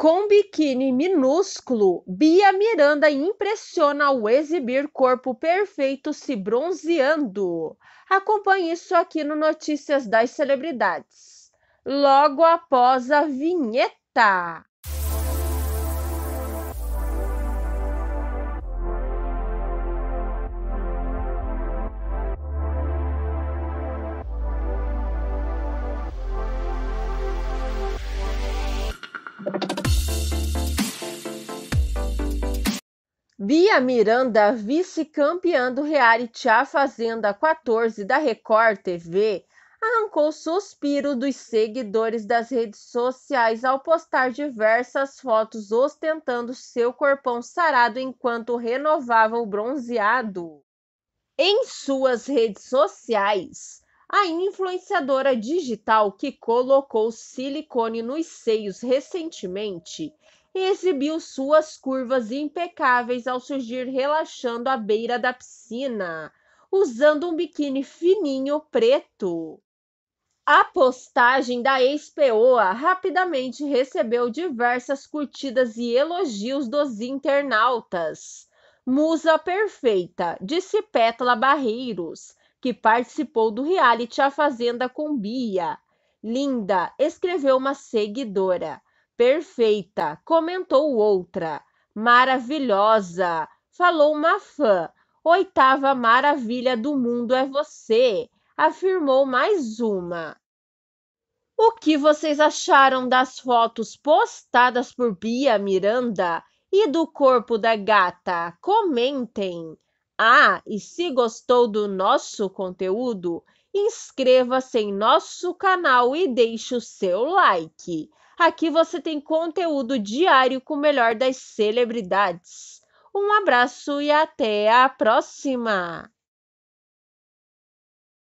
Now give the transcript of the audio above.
Com biquíni minúsculo, Bia Miranda impressiona ao exibir corpo perfeito se bronzeando. Acompanhe isso aqui no Notícias das Celebridades. Logo após a vinheta. Bia Miranda, vice-campeã do reality A Fazenda 14 da Record TV, arrancou suspiro dos seguidores das redes sociais ao postar diversas fotos ostentando seu corpão sarado enquanto renovava o bronzeado. Em suas redes sociais, a influenciadora digital que colocou silicone nos seios recentemente e exibiu suas curvas impecáveis ao surgir relaxando à beira da piscina, usando um biquíni fininho preto. A postagem da ex-peoa rapidamente recebeu diversas curtidas e elogios dos internautas. Musa Perfeita, disse Pétala Barreiros, que participou do reality A Fazenda com Bia. Linda, escreveu uma seguidora. Perfeita, comentou outra. Maravilhosa, falou uma fã. Oitava maravilha do mundo é você, afirmou mais uma. O que vocês acharam das fotos postadas por Bia Miranda e do corpo da gata? Comentem! Ah, e se gostou do nosso conteúdo, inscreva-se em nosso canal e deixe o seu like. Aqui você tem conteúdo diário com o melhor das celebridades. Um abraço e até a próxima!